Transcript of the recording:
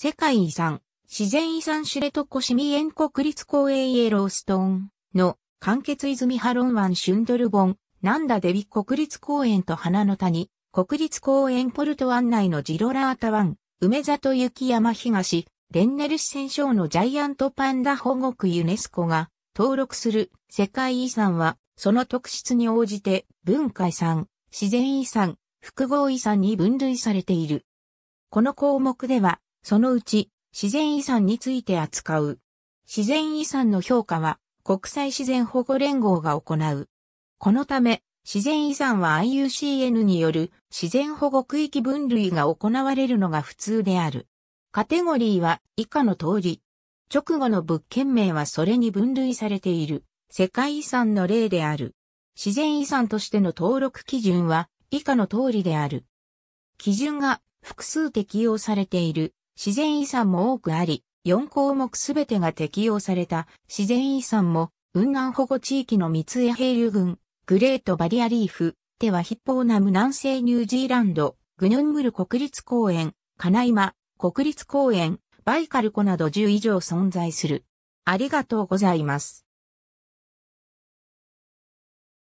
世界遺産、自然遺産シレトコシミエン国立公園イエローストーンの完結泉ハロン湾シュンドルボン、ナンダデビ国立公園と花の谷、国立公園ポルト湾内のジロラータ湾、梅里雪山東、レンネルシ川省のジャイアントパンダ保護区ユネスコが登録する世界遺産は、その特質に応じて文化遺産、自然遺産、複合遺産に分類されている。この項目では、そのうち自然遺産について扱う。自然遺産の評価は国際自然保護連合が行う。このため、自然遺産は IUCN による自然保護区域分類が行われるのが普通である。カテゴリーは以下の通り。直後の物件名はそれに分類されている世界遺産の例である。自然遺産としての登録基準は以下の通りである。基準が複数適用されている自然遺産も多くあり、4項目すべてが適用された自然遺産も、雲南保護地域の三江平流群、グレートバリアリーフ、テワヒッポーナム南西ニュージーランド、グヌンムル国立公園、カナイマ国立公園、バイカル湖など10以上存在する。ありがとうございます。